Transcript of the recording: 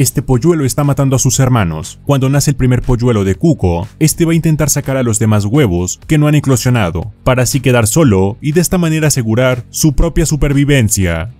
este polluelo está matando a sus hermanos. Cuando nace el primer polluelo de Cuco, este va a intentar sacar a los demás huevos que no han eclosionado, para así quedar solo y de esta manera asegurar su propia supervivencia.